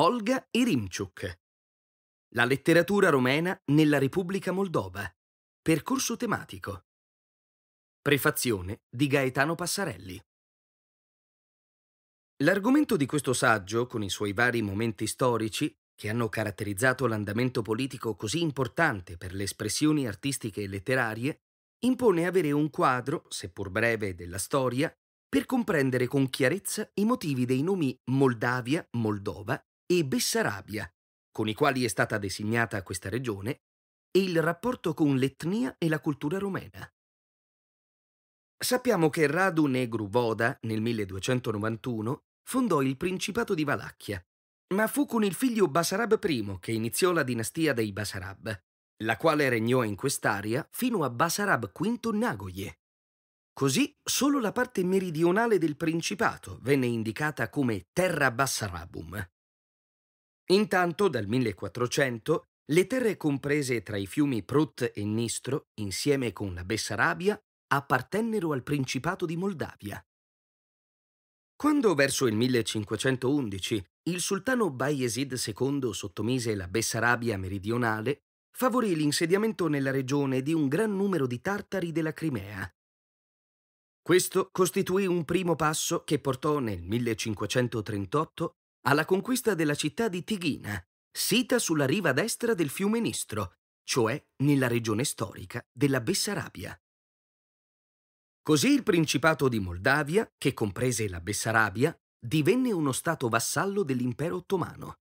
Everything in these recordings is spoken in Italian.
Olga Irimchuk. La letteratura romena nella Repubblica Moldova. Percorso tematico. Prefazione di Gaetano Passarelli. L'argomento di questo saggio, con i suoi vari momenti storici, che hanno caratterizzato l'andamento politico così importante per le espressioni artistiche e letterarie, impone avere un quadro, seppur breve, della storia per comprendere con chiarezza i motivi dei nomi Moldavia, Moldova e Bessarabia, con i quali è stata designata questa regione, e il rapporto con l'etnia e la cultura romena. Sappiamo che Radu Negru Voda, nel 1291, fondò il Principato di Valacchia, ma fu con il figlio Basarab I che iniziò la dinastia dei Basarab, la quale regnò in quest'area fino a Basarab V Nagoye. Così solo la parte meridionale del Principato venne indicata come Terra Bassarabum. Intanto, dal 1400, le terre comprese tra i fiumi Prut e Nistro, insieme con la Bessarabia, appartennero al Principato di Moldavia. Quando verso il 1511 il sultano Bayezid II sottomise la Bessarabia meridionale, favorì l'insediamento nella regione di un gran numero di tartari della Crimea. Questo costituì un primo passo che portò nel 1538 alla conquista della città di Tighina, sita sulla riva destra del fiume Nistro, cioè nella regione storica della Bessarabia. Così il Principato di Moldavia, che comprese la Bessarabia, divenne uno stato vassallo dell'impero ottomano.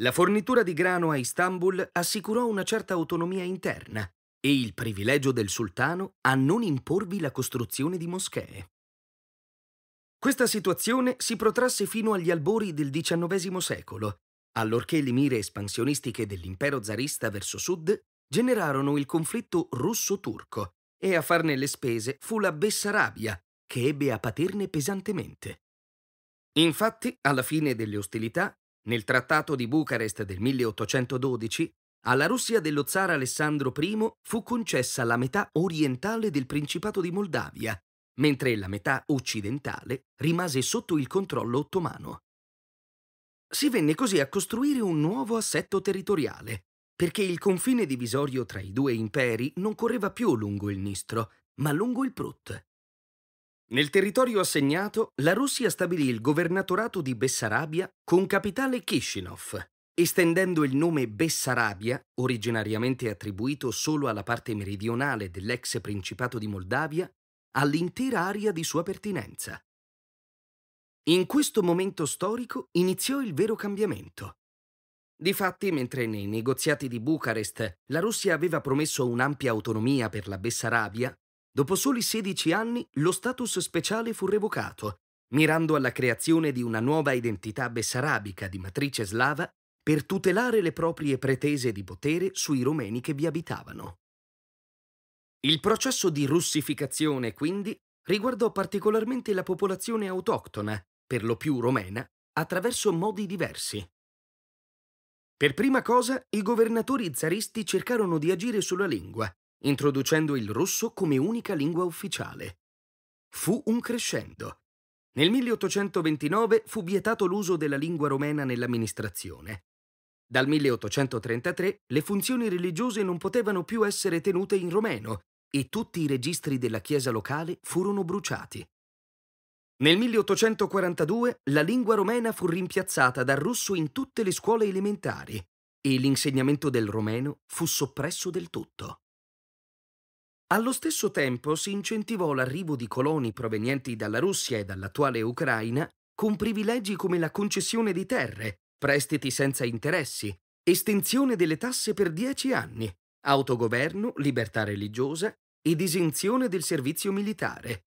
La fornitura di grano a Istanbul assicurò una certa autonomia interna e il privilegio del sultano a non imporvi la costruzione di moschee. Questa situazione si protrasse fino agli albori del XIX secolo, allorché le mire espansionistiche dell'impero zarista verso sud generarono il conflitto russo-turco e a farne le spese fu la Bessarabia, che ebbe a paterne pesantemente. Infatti, alla fine delle ostilità, nel Trattato di Bucarest del 1812, alla Russia dello zar Alessandro I fu concessa la metà orientale del Principato di Moldavia mentre la metà occidentale rimase sotto il controllo ottomano. Si venne così a costruire un nuovo assetto territoriale, perché il confine divisorio tra i due imperi non correva più lungo il Nistro, ma lungo il Prut. Nel territorio assegnato, la Russia stabilì il governatorato di Bessarabia con capitale Kishinov, estendendo il nome Bessarabia, originariamente attribuito solo alla parte meridionale dell'ex Principato di Moldavia, all'intera area di sua pertinenza. In questo momento storico iniziò il vero cambiamento. Difatti, mentre nei negoziati di Bucarest la Russia aveva promesso un'ampia autonomia per la Bessarabia, dopo soli 16 anni lo status speciale fu revocato, mirando alla creazione di una nuova identità bessarabica di matrice slava per tutelare le proprie pretese di potere sui romeni che vi abitavano. Il processo di russificazione, quindi, riguardò particolarmente la popolazione autoctona, per lo più romena, attraverso modi diversi. Per prima cosa, i governatori zaristi cercarono di agire sulla lingua, introducendo il russo come unica lingua ufficiale. Fu un crescendo. Nel 1829 fu vietato l'uso della lingua romena nell'amministrazione. Dal 1833 le funzioni religiose non potevano più essere tenute in romeno e tutti i registri della chiesa locale furono bruciati. Nel 1842 la lingua romena fu rimpiazzata dal russo in tutte le scuole elementari e l'insegnamento del romeno fu soppresso del tutto. Allo stesso tempo si incentivò l'arrivo di coloni provenienti dalla Russia e dall'attuale Ucraina con privilegi come la concessione di terre, prestiti senza interessi, estinzione delle tasse per dieci anni, autogoverno, libertà religiosa ed esenzione del servizio militare,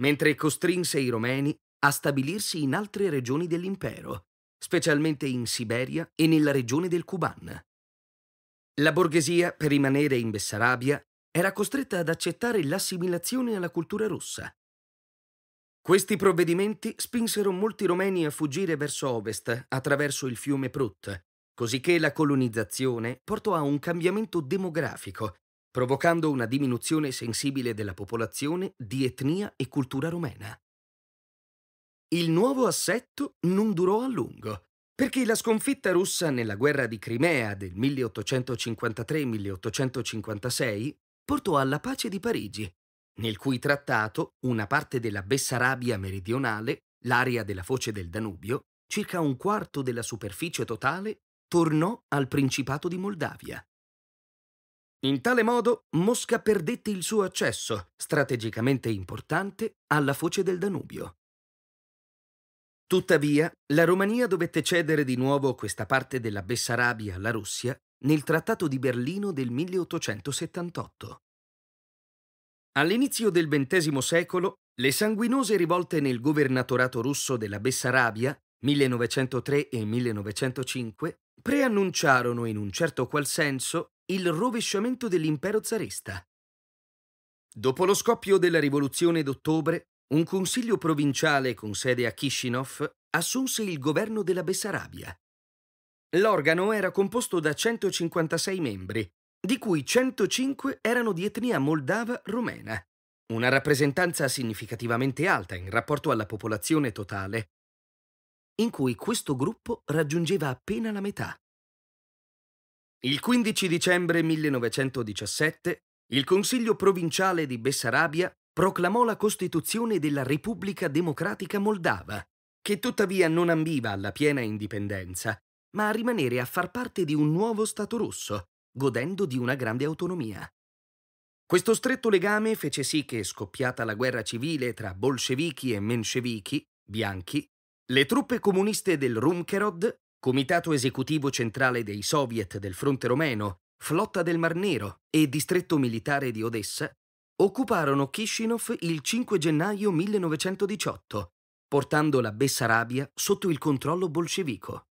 mentre costrinse i romeni a stabilirsi in altre regioni dell'impero, specialmente in Siberia e nella regione del Kuban. La borghesia, per rimanere in Bessarabia, era costretta ad accettare l'assimilazione alla cultura russa, questi provvedimenti spinsero molti romeni a fuggire verso ovest, attraverso il fiume Prut, cosicché la colonizzazione portò a un cambiamento demografico, provocando una diminuzione sensibile della popolazione di etnia e cultura romena. Il nuovo assetto non durò a lungo, perché la sconfitta russa nella guerra di Crimea del 1853-1856 portò alla pace di Parigi nel cui trattato una parte della Bessarabia meridionale, l'area della foce del Danubio, circa un quarto della superficie totale, tornò al Principato di Moldavia. In tale modo Mosca perdette il suo accesso, strategicamente importante, alla foce del Danubio. Tuttavia, la Romania dovette cedere di nuovo questa parte della Bessarabia alla Russia nel Trattato di Berlino del 1878. All'inizio del XX secolo, le sanguinose rivolte nel governatorato russo della Bessarabia, 1903 e 1905, preannunciarono in un certo qual senso il rovesciamento dell'impero zarista. Dopo lo scoppio della rivoluzione d'ottobre, un consiglio provinciale con sede a Kishinov assunse il governo della Bessarabia. L'organo era composto da 156 membri, di cui 105 erano di etnia moldava-rumena, una rappresentanza significativamente alta in rapporto alla popolazione totale, in cui questo gruppo raggiungeva appena la metà. Il 15 dicembre 1917 il Consiglio provinciale di Bessarabia proclamò la Costituzione della Repubblica Democratica Moldava, che tuttavia non ambiva alla piena indipendenza, ma a rimanere a far parte di un nuovo Stato russo, godendo di una grande autonomia. Questo stretto legame fece sì che, scoppiata la guerra civile tra bolscevichi e menscevichi, bianchi, le truppe comuniste del Rumkerod, Comitato esecutivo centrale dei Soviet del fronte romeno, Flotta del Mar Nero e Distretto militare di Odessa, occuparono Kishinov il 5 gennaio 1918, portando la Bessarabia sotto il controllo bolscevico.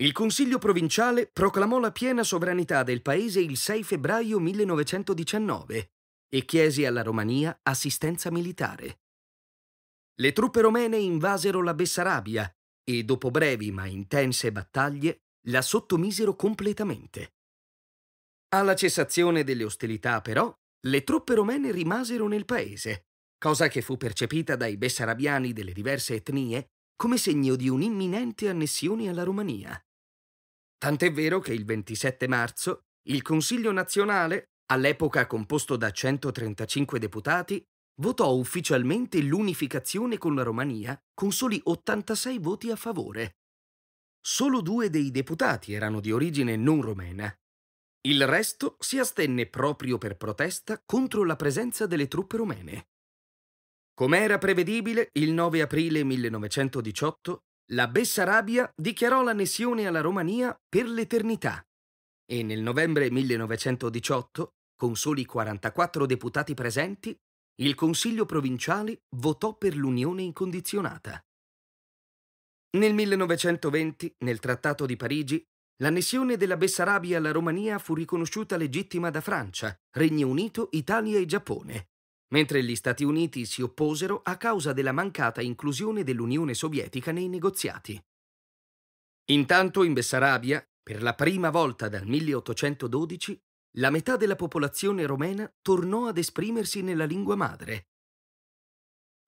Il Consiglio provinciale proclamò la piena sovranità del paese il 6 febbraio 1919 e chiese alla Romania assistenza militare. Le truppe romene invasero la Bessarabia e dopo brevi ma intense battaglie la sottomisero completamente. Alla cessazione delle ostilità, però, le truppe romene rimasero nel paese, cosa che fu percepita dai bessarabiani delle diverse etnie come segno di un'imminente annessione alla Romania. Tant'è vero che il 27 marzo il Consiglio nazionale, all'epoca composto da 135 deputati, votò ufficialmente l'unificazione con la Romania con soli 86 voti a favore. Solo due dei deputati erano di origine non romena. Il resto si astenne proprio per protesta contro la presenza delle truppe romene. Come era prevedibile, il 9 aprile 1918 la Bessarabia dichiarò l'annessione alla Romania per l'eternità e nel novembre 1918, con soli 44 deputati presenti, il Consiglio provinciale votò per l'unione incondizionata. Nel 1920, nel Trattato di Parigi, l'annessione della Bessarabia alla Romania fu riconosciuta legittima da Francia, Regno Unito, Italia e Giappone mentre gli Stati Uniti si opposero a causa della mancata inclusione dell'Unione Sovietica nei negoziati. Intanto in Bessarabia, per la prima volta dal 1812, la metà della popolazione romena tornò ad esprimersi nella lingua madre.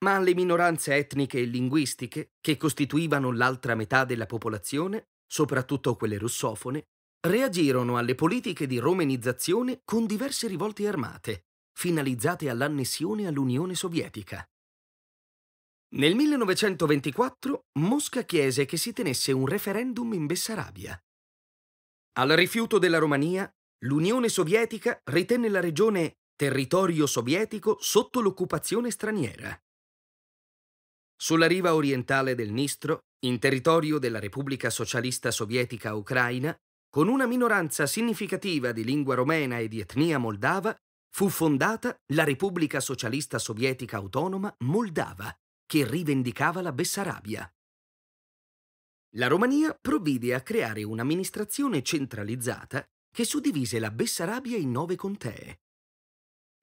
Ma le minoranze etniche e linguistiche, che costituivano l'altra metà della popolazione, soprattutto quelle russofone, reagirono alle politiche di romenizzazione con diverse rivolte armate finalizzate all'annessione all'Unione Sovietica. Nel 1924 Mosca chiese che si tenesse un referendum in Bessarabia. Al rifiuto della Romania, l'Unione Sovietica ritenne la regione territorio sovietico sotto l'occupazione straniera. Sulla riva orientale del Nistro, in territorio della Repubblica Socialista Sovietica Ucraina, con una minoranza significativa di lingua romena e di etnia moldava, fu fondata la Repubblica Socialista Sovietica Autonoma Moldava, che rivendicava la Bessarabia. La Romania provvide a creare un'amministrazione centralizzata che suddivise la Bessarabia in nove contee.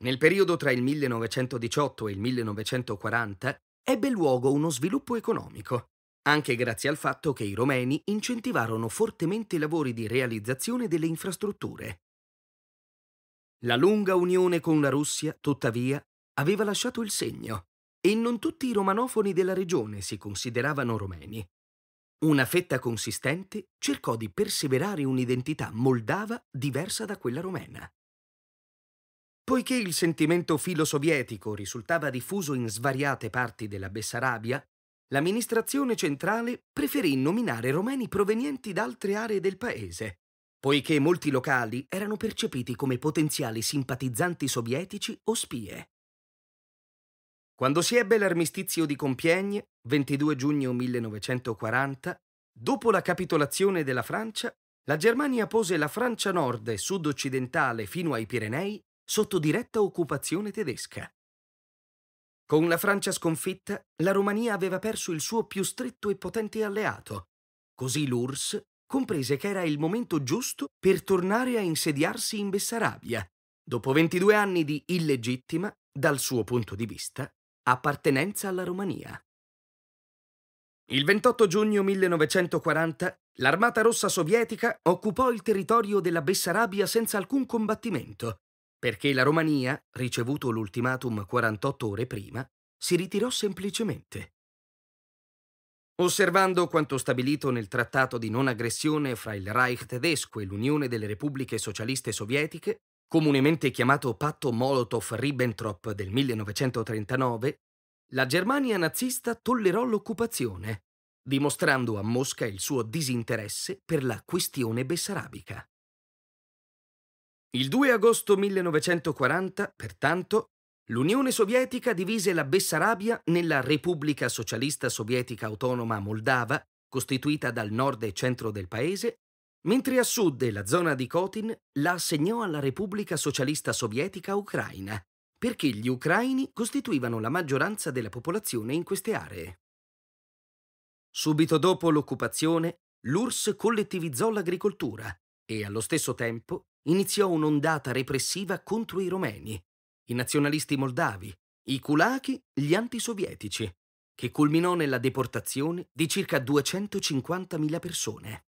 Nel periodo tra il 1918 e il 1940 ebbe luogo uno sviluppo economico, anche grazie al fatto che i romeni incentivarono fortemente i lavori di realizzazione delle infrastrutture. La lunga unione con la Russia, tuttavia, aveva lasciato il segno e non tutti i romanofoni della regione si consideravano romeni. Una fetta consistente cercò di perseverare un'identità moldava diversa da quella romena. Poiché il sentimento filo-sovietico risultava diffuso in svariate parti della Bessarabia, l'amministrazione centrale preferì nominare romeni provenienti da altre aree del paese, poiché molti locali erano percepiti come potenziali simpatizzanti sovietici o spie. Quando si ebbe l'armistizio di Compiègne, 22 giugno 1940, dopo la capitolazione della Francia, la Germania pose la Francia nord e sud-occidentale fino ai Pirenei sotto diretta occupazione tedesca. Con la Francia sconfitta, la Romania aveva perso il suo più stretto e potente alleato. Così l'URSS comprese che era il momento giusto per tornare a insediarsi in Bessarabia, dopo 22 anni di illegittima, dal suo punto di vista, appartenenza alla Romania. Il 28 giugno 1940 l'Armata Rossa Sovietica occupò il territorio della Bessarabia senza alcun combattimento, perché la Romania, ricevuto l'ultimatum 48 ore prima, si ritirò semplicemente. Osservando quanto stabilito nel trattato di non aggressione fra il Reich tedesco e l'Unione delle Repubbliche Socialiste Sovietiche, comunemente chiamato patto Molotov-Ribbentrop del 1939, la Germania nazista tollerò l'occupazione, dimostrando a Mosca il suo disinteresse per la questione bessarabica. Il 2 agosto 1940, pertanto, L'Unione Sovietica divise la Bessarabia nella Repubblica Socialista Sovietica Autonoma Moldava, costituita dal nord e centro del paese, mentre a sud la zona di Kotin la assegnò alla Repubblica Socialista Sovietica Ucraina, perché gli ucraini costituivano la maggioranza della popolazione in queste aree. Subito dopo l'occupazione, l'URSS collettivizzò l'agricoltura e allo stesso tempo iniziò un'ondata repressiva contro i romeni, i nazionalisti moldavi, i kulaki, gli antisovietici, che culminò nella deportazione di circa 250.000 persone.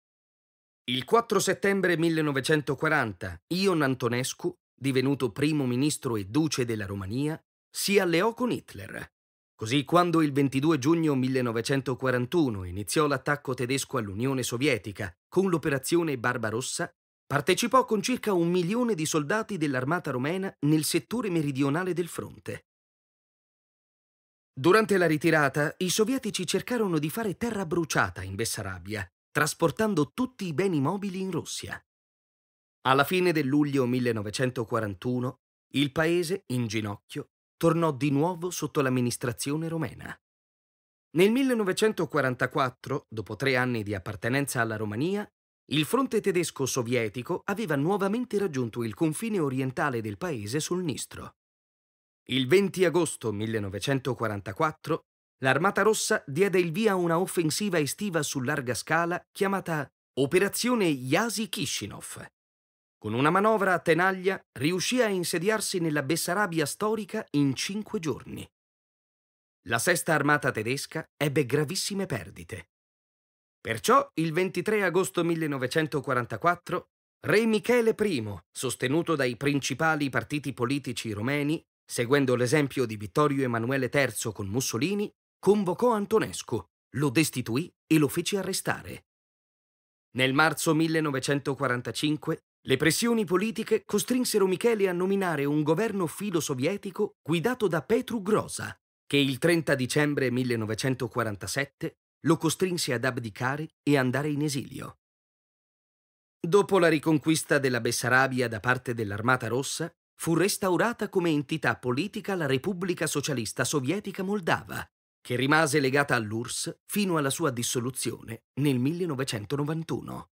Il 4 settembre 1940 Ion Antonescu, divenuto primo ministro e duce della Romania, si alleò con Hitler. Così quando il 22 giugno 1941 iniziò l'attacco tedesco all'Unione Sovietica con l'operazione Barbarossa, Partecipò con circa un milione di soldati dell'armata romena nel settore meridionale del fronte. Durante la ritirata, i sovietici cercarono di fare terra bruciata in Bessarabia, trasportando tutti i beni mobili in Russia. Alla fine del luglio 1941, il paese, in ginocchio, tornò di nuovo sotto l'amministrazione romena. Nel 1944, dopo tre anni di appartenenza alla Romania, il fronte tedesco-sovietico aveva nuovamente raggiunto il confine orientale del paese sul Nistro. Il 20 agosto 1944 l'Armata Rossa diede il via a una offensiva estiva su larga scala chiamata Operazione Yasi-Kishinov. Con una manovra a tenaglia riuscì a insediarsi nella Bessarabia storica in cinque giorni. La sesta armata tedesca ebbe gravissime perdite. Perciò il 23 agosto 1944 Re Michele I, sostenuto dai principali partiti politici romeni, seguendo l'esempio di Vittorio Emanuele III con Mussolini, convocò Antonescu, lo destituì e lo fece arrestare. Nel marzo 1945 le pressioni politiche costrinsero Michele a nominare un governo filo-sovietico guidato da Petru Grosa, che il 30 dicembre 1947 lo costrinse ad abdicare e andare in esilio. Dopo la riconquista della Bessarabia da parte dell'Armata Rossa, fu restaurata come entità politica la Repubblica Socialista Sovietica Moldava, che rimase legata all'URSS fino alla sua dissoluzione nel 1991.